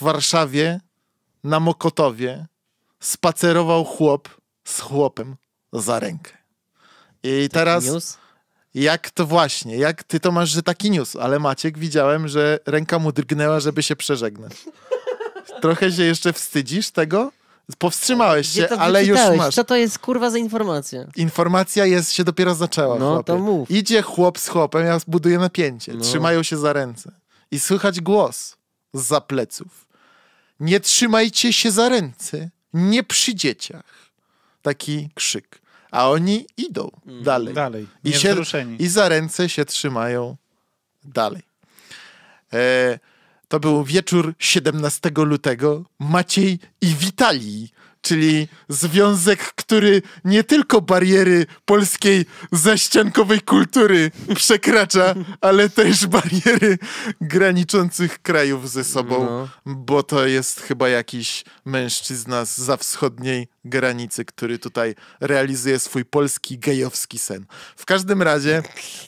w Warszawie na Mokotowie spacerował chłop z chłopem za rękę. I teraz... News? Jak to właśnie, jak ty to masz, że taki news, ale Maciek widziałem, że ręka mu drgnęła, żeby się przeżegnać. Trochę się jeszcze wstydzisz tego? Powstrzymałeś się, ale już masz. Co to jest kurwa za informacja? Informacja jest, się dopiero zaczęła. No chłopie. to mów. Idzie chłop z chłopem, ja buduję napięcie. No. Trzymają się za ręce. I słychać głos z pleców. Nie trzymajcie się za ręce, nie przy dzieciach. Taki krzyk. A oni idą mm. dalej. Dalej. I, się, I za ręce się trzymają dalej. E, to był wieczór 17 lutego. Maciej i Witalii czyli związek, który nie tylko bariery polskiej zaściankowej kultury przekracza, ale też bariery graniczących krajów ze sobą, no. bo to jest chyba jakiś mężczyzna za wschodniej granicy, który tutaj realizuje swój polski gejowski sen. W każdym razie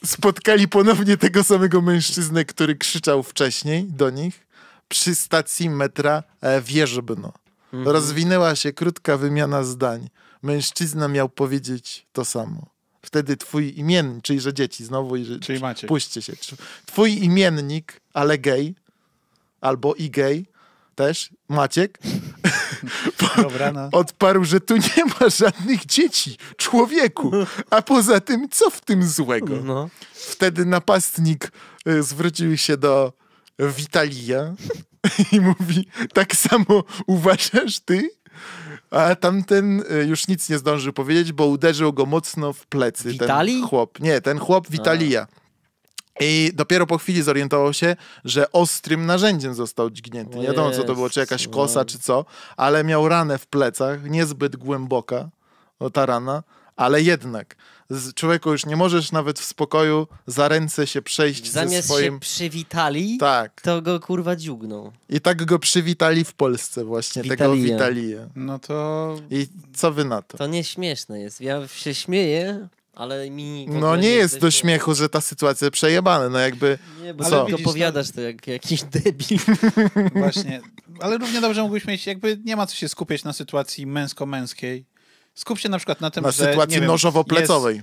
spotkali ponownie tego samego mężczyznę, który krzyczał wcześniej do nich przy stacji metra Wierzbno. Mhm. Rozwinęła się krótka wymiana zdań. Mężczyzna miał powiedzieć to samo. Wtedy twój imiennik, czyli że dzieci znowu i że, czyli macie. puśćcie się. Twój imiennik, ale gej, albo i gej, też, Maciek, no. odparł, że tu nie ma żadnych dzieci, człowieku. A poza tym, co w tym złego? No. Wtedy napastnik y, zwrócił się do Witalia i mówi, tak samo uważasz ty? A tamten y, już nic nie zdążył powiedzieć, bo uderzył go mocno w plecy Witali? ten chłop. Nie, ten chłop Witalia. I dopiero po chwili zorientował się, że ostrym narzędziem został dźgnięty. Nie wiadomo, co to było, czy jakaś kosa, czy co, ale miał ranę w plecach, niezbyt głęboka, ta rana ale jednak z człowieku już nie możesz nawet w spokoju za ręce się przejść Zamiast ze swoim... się przywitali, tak. to go kurwa dziugną. I tak go przywitali w Polsce właśnie, tego Witalię. No to... I co wy na to? To nieśmieszne jest. Ja się śmieję, ale mi... No nie jest do śmiechu, że ta sytuacja przejebana, no jakby... Nie, bo co? Widzisz, opowiadasz to jak jakiś debil. Właśnie, ale równie dobrze mógłbyś mieć, jakby nie ma co się skupiać na sytuacji męsko-męskiej, Skup się na przykład na tym, na że... Na sytuacji nożowo-plecowej.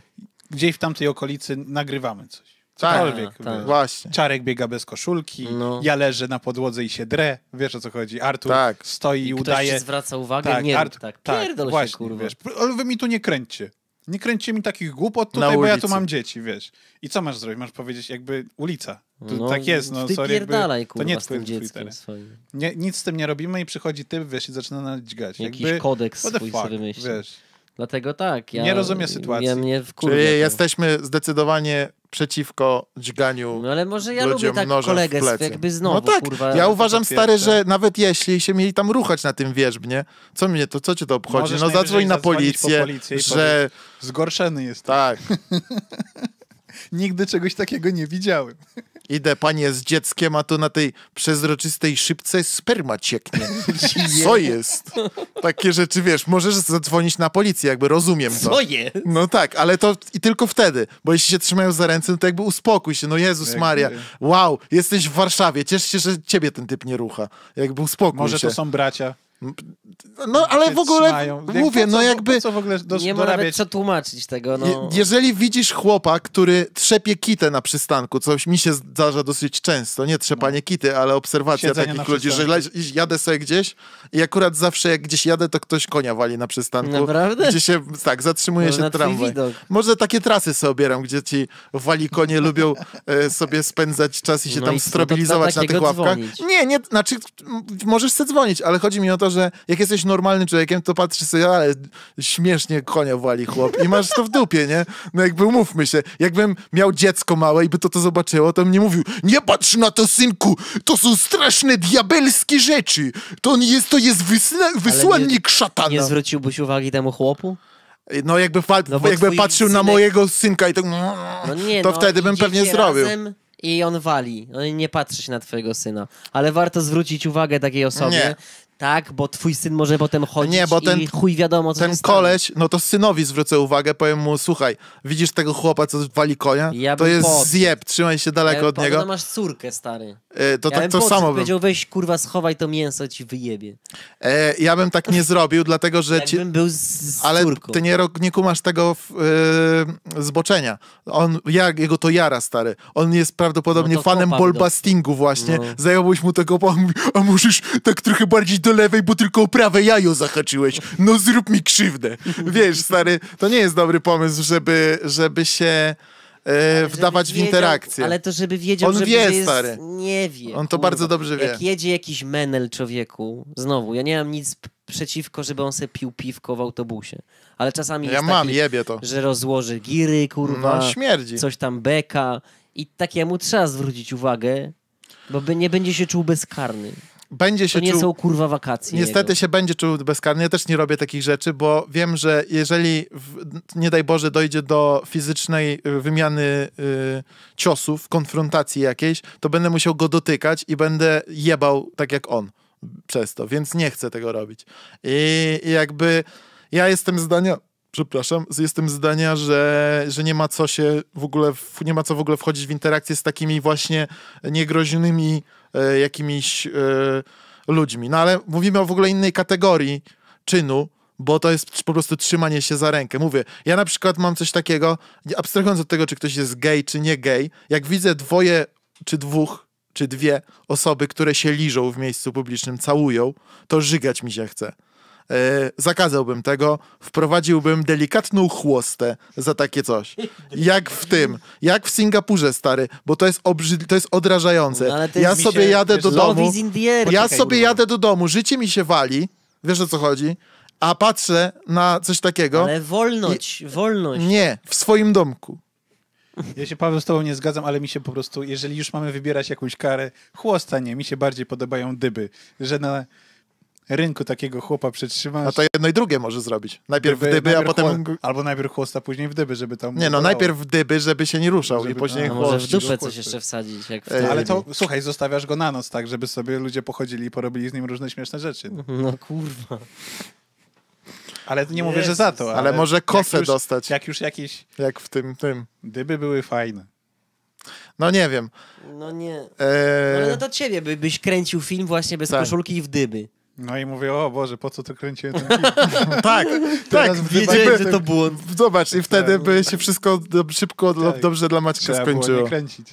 Gdzieś w tamtej okolicy nagrywamy coś. Tak. Cokolwiek. Tak, tak. Właśnie. Czarek biega bez koszulki, no. ja leżę na podłodze i się drę, wiesz o co chodzi. Artur tak. stoi i, udaje... Ktoś zwraca uwagę, tak, nie Artur, tak, tak, pierdol właśnie, się, kurwa. Wiesz, ale wy mi tu nie kręćcie. Nie kręćcie mi takich głupot tutaj, bo ja tu mam dzieci, wiesz. I co masz zrobić? Masz powiedzieć jakby ulica. Tu, no, tak jest, no sorry. jakby, kurwa, to nie z Nie, nic z tym nie robimy i przychodzi ty, wiesz, i zaczyna nas Jakiś jakby, kodeks swój fuck, sobie myśli. Wiesz. Dlatego tak. Ja, nie rozumiem sytuacji. Ja mnie Czyli jesteśmy zdecydowanie przeciwko dźganiu No ale może ja lubię tak kolegę swy, jakby no znowu, No tak, kurwa, ja uważam stary, że nawet jeśli się mieli tam ruchać na tym wierzbnie, co mnie to, co cię to obchodzi? Możesz no zadzwoń na policję, po policję że... zgorszony jest. Tak. Nigdy czegoś takiego nie widziałem. Idę, panie, z dzieckiem, a tu na tej przezroczystej szybce sperma cieknie. Co jest? Takie rzeczy, wiesz, możesz zadzwonić na policję, jakby rozumiem to. Co jest? No tak, ale to i tylko wtedy, bo jeśli się trzymają za ręce, no to jakby uspokój się, no Jezus Maria, wow, jesteś w Warszawie, ciesz się, że ciebie ten typ nie rucha. Jakby uspokój Może się. Może to są bracia. No ale w ogóle trzymają. mówię, no co, no jakby. Co w ogóle nie dorabiać? ma nawet co tłumaczyć tego. No. Je, jeżeli widzisz chłopa, który trzepie kitę na przystanku, coś mi się zdarza dosyć często, nie trzepanie no. kity, ale obserwacja Siedzenie takich ludzi, że jadę sobie gdzieś i akurat zawsze jak gdzieś jadę, to ktoś konia wali na przystanku. Naprawdę? Gdzie się tak, zatrzymuje no, się tramwaj. Może takie trasy sobie obieram, gdzie ci wali konie lubią e, sobie spędzać czas i się no tam i strobilizować na tych ławkach. Dzwonić. Nie, nie, znaczy możesz sobie dzwonić, ale chodzi mi o to, to, że jak jesteś normalnym człowiekiem, to patrzysz sobie, ale śmiesznie konia wali chłop i masz to w dupie, nie? No jakby umówmy się, jakbym miał dziecko małe i by to to zobaczyło, to bym nie mówił, nie patrz na to synku, to są straszne diabelskie rzeczy, to nie jest, to jest wysla, wysłannik nie, szatana. Nie zwróciłbyś uwagi temu chłopu? No jakby, no, jakby patrzył synek... na mojego synka i tak, no nie, to no, wtedy bym pewnie zrobił. i on wali. On no nie patrzy się na twojego syna. Ale warto zwrócić uwagę takiej osobie, nie. Tak, bo twój syn może potem chodzić nie, bo ten, i chuj wiadomo, co Ten koleś, no to synowi zwrócę uwagę, powiem mu, słuchaj, widzisz tego chłopa, co wali konia? Ja to jest pod... zjeb, trzymaj się daleko ja od niego. No masz córkę, stary. E, to ja tak to podszedł, samo bym. powiedział, weź kurwa, schowaj to mięso, ci wyjebie. E, ja bym tak nie zrobił, dlatego że... Ci... bym był z, z Ale córką. ty nie, nie kumasz tego w, e, zboczenia. On, ja, jego to jara, stary. On jest prawdopodobnie no fanem bolbastingu właśnie. No. mu tego, a musisz tak trochę bardziej do lewej, bo tylko o prawe jajo zahaczyłeś. No zrób mi krzywdę. Wiesz, stary, to nie jest dobry pomysł, żeby, żeby się... E, wdawać w interakcję. Ale to, żeby wiedział, On żeby wie, jest, stary. Nie wie. On to bardzo dobrze wie. Jak jedzie jakiś menel człowieku, znowu, ja nie mam nic przeciwko, żeby on se pił piwko w autobusie. Ale czasami ja jest mam, taki, jebie to. że rozłoży giry, kurwa. No, śmierdzi. Coś tam beka. I takiemu trzeba zwrócić uwagę, bo by nie będzie się czuł bezkarny będzie się to nie czuł, są kurwa wakacje. Niestety jego. się będzie czuł bezkarny. Ja też nie robię takich rzeczy, bo wiem, że jeżeli w, nie daj Boże dojdzie do fizycznej y, wymiany y, ciosów, konfrontacji jakiejś, to będę musiał go dotykać i będę jebał tak jak on przez to, więc nie chcę tego robić. I, i jakby ja jestem zdania przepraszam, jestem zdania, że, że nie ma co się w ogóle, nie ma co w ogóle wchodzić w interakcję z takimi właśnie niegroźnymi e, jakimiś e, ludźmi. No ale mówimy o w ogóle innej kategorii czynu, bo to jest po prostu trzymanie się za rękę. Mówię, ja na przykład mam coś takiego, abstrahując od tego, czy ktoś jest gej, czy nie gej, jak widzę dwoje, czy dwóch, czy dwie osoby, które się liżą w miejscu publicznym, całują, to żygać mi się chce. E, zakazałbym tego, wprowadziłbym delikatną chłostę za takie coś. Jak w tym, jak w Singapurze, stary, bo to jest, obrzyd- to jest odrażające. No, to ja jest sobie się, jadę wiesz, do domu, ja sobie jadę do domu, życie mi się wali, wiesz o co chodzi, a patrzę na coś takiego. Ale wolność, i... wolność. Nie, w swoim domku. Ja się, Paweł, z tobą nie zgadzam, ale mi się po prostu, jeżeli już mamy wybierać jakąś karę, chłosta nie, mi się bardziej podobają dyby, że na rynku takiego chłopa przetrzymasz. A no to jedno i drugie może zrobić. Najpierw dyby, w dyby, najpierw a potem... Albo najpierw chłosta, później w dyby, żeby tam... Nie no, najpierw w dyby, żeby się nie ruszał żeby... i później chłosta. Może w dupę coś jeszcze wsadzić. Jak w Ej, Ale to, słuchaj, zostawiasz go na noc tak, żeby sobie ludzie pochodzili i porobili z nim różne śmieszne rzeczy. No kurwa. Ale nie mówię, Jezus. że za to. Ale, ale może kosę dostać. Jak już jakieś... Jak w tym, tym. Dyby były fajne. No nie wiem. No nie. Eee. No, ale no to ciebie by, byś kręcił film właśnie bez tak. koszulki i w dyby. No i mówię, o Boże, po co to kręciłem ten film? tak, tak, wiedziałem, że to było. Zobacz, i wtedy tak. by się wszystko szybko, tak. dobrze dla Maćka skończyło. było nie kręcić.